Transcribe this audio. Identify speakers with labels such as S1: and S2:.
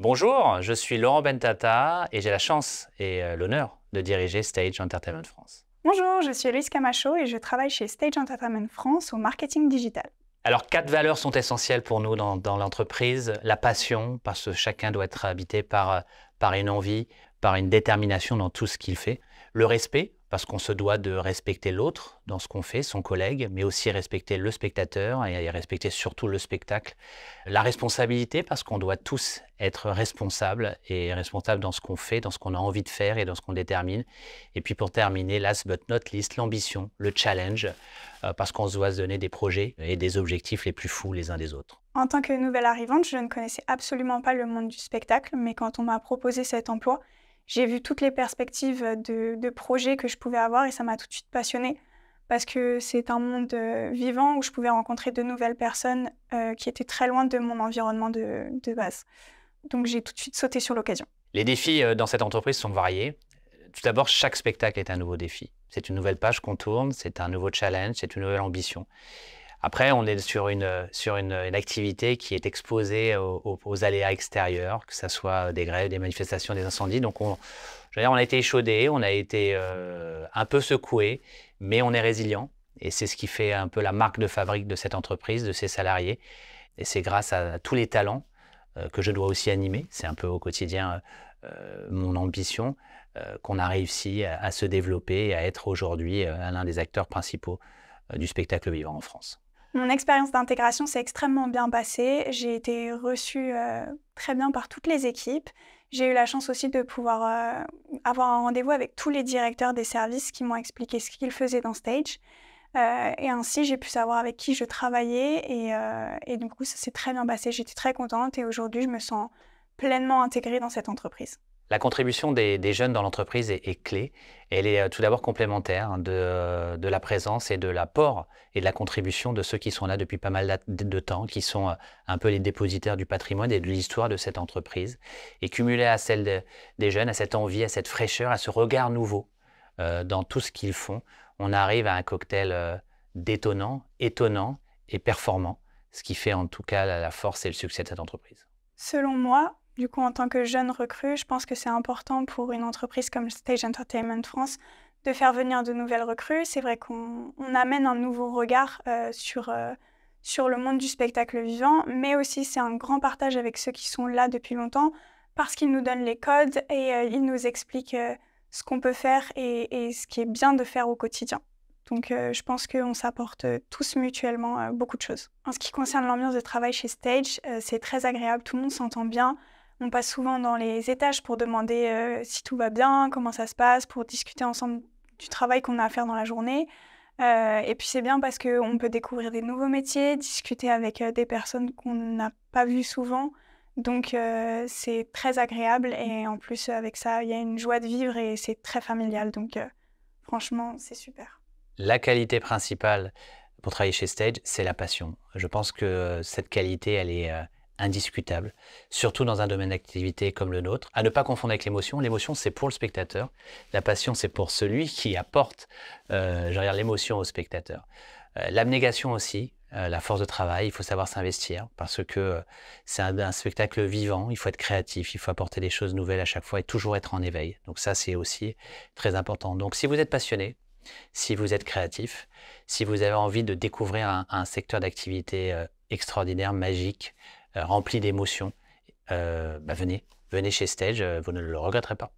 S1: Bonjour, je suis Laurent Bentata et j'ai la chance et euh, l'honneur de diriger Stage Entertainment France.
S2: Bonjour, je suis Elise Camacho et je travaille chez Stage Entertainment France au marketing digital.
S1: Alors, quatre valeurs sont essentielles pour nous dans, l'entreprise. La passion, parce que chacun doit être habité par, euh, par une envie, par une détermination dans tout ce qu'il fait. Le respect, parce qu'on se doit de respecter l'autre dans ce qu'on fait, son collègue, mais aussi respecter le spectateur et respecter surtout le spectacle. La responsabilité, parce qu'on doit tous être responsables et responsables dans ce qu'on fait, dans ce qu'on a envie de faire et dans ce qu'on détermine. Et puis pour terminer, last but not least, l'ambition, le challenge, euh, parce qu'on se doit se donner des projets et des objectifs les plus fous les uns des autres.
S2: En tant que nouvelle arrivante, je ne connaissais absolument pas le monde du spectacle, mais quand on m'a proposé cet emploi, j'ai vu toutes les perspectives euh, de, projets que je pouvais avoir et ça m'a tout de suite passionnée parce que c'est un monde euh, vivant où je pouvais rencontrer de nouvelles personnes euh, qui étaient très loin de mon environnement de, de base. Donc j'ai tout de suite sauté sur l'occasion.
S1: Les défis dans cette entreprise sont variés. Tout d'abord, chaque spectacle est un nouveau défi. C'est une nouvelle page qu'on tourne, c'est un nouveau challenge, c'est une nouvelle ambition. Après, on est sur une, sur une, activité qui est exposée aux, aléas extérieurs, que ce soit des grèves, des manifestations, des incendies. Donc, on, a été échaudé, on a été euh, un peu secoué, mais on est résilient. Et c'est ce qui fait un peu la marque de fabrique de cette entreprise, de ses salariés. Et c'est grâce à tous les talents euh, que je dois aussi animer. C'est un peu au quotidien euh, mon ambition qu'on a réussi à, se développer et à être aujourd'hui l'un des acteurs principaux du spectacle vivant en France.
S2: Mon expérience d'intégration s'est extrêmement bien passée. J'ai été reçue euh, très bien par toutes les équipes. J'ai eu la chance aussi de pouvoir euh, avoir un rendez-vous avec tous les directeurs des services qui m'ont expliqué ce qu'ils faisaient dans Stage. Euh, et ainsi, j'ai pu savoir avec qui je travaillais. Et, et du coup, ça s'est très bien passé. J'étais très contente et aujourd'hui, je me sens pleinement intégrée dans cette entreprise.
S1: La contribution des, jeunes dans l'entreprise est, clé. Elle est euh, tout d'abord complémentaire hein, euh, de, la présence et de l'apport et de la contribution de ceux qui sont là depuis pas mal de temps, qui sont euh, un peu les dépositaires du patrimoine et de l'histoire de cette entreprise. Et cumulée à celle des jeunes, à cette envie, à cette fraîcheur, à ce regard nouveau dans tout ce qu'ils font, on arrive à un cocktail détonnant, étonnant et performant, ce qui fait en tout cas la force et le succès de cette entreprise.
S2: Selon moi, du coup, en tant que jeune recrue, je pense que c'est important pour une entreprise comme Stage Entertainment France de faire venir de nouvelles recrues. C'est vrai qu'on amène un nouveau regard euh, sur, euh, sur le monde du spectacle vivant, mais aussi c'est un grand partage avec ceux qui sont là depuis longtemps parce qu'ils nous donnent les codes et euh, ils nous expliquent ce qu'on peut faire et, et, ce qui est bien de faire au quotidien. Donc je pense qu'on s'apporte tous mutuellement beaucoup de choses. En ce qui concerne l'ambiance de travail chez Stage, c'est très agréable, tout le monde s'entend bien. On passe souvent dans les étages pour demander euh, si tout va bien, comment ça se passe, pour discuter ensemble du travail qu'on a à faire dans la journée. Euh, et puis c'est bien parce qu'on peut découvrir des nouveaux métiers, discuter avec euh, des personnes qu'on n'a pas vues souvent. Donc c'est très agréable et en plus avec ça, il y a une joie de vivre et c'est très familial. Donc franchement, c'est super.
S1: La qualité principale pour travailler chez Stage, c'est la passion. Je pense que cette qualité, elle est indiscutable, surtout dans un domaine d'activité comme le nôtre, à ne pas confondre avec l'émotion. L'émotion, c'est pour le spectateur, la passion, c'est pour celui qui apporte euh, l'émotion au spectateur. Euh, l'abnégation aussi, euh, la force de travail, il faut savoir s'investir parce que c'est un, spectacle vivant, il faut être créatif, il faut apporter des choses nouvelles à chaque fois et toujours être en éveil. Donc ça, c'est aussi très important. Donc si vous êtes passionné, si vous êtes créatif, si vous avez envie de découvrir un, secteur d'activité extraordinaire, magique, euh, rempli d'émotions, euh, bah, venez, venez chez Stage, euh, vous ne le regretterez pas.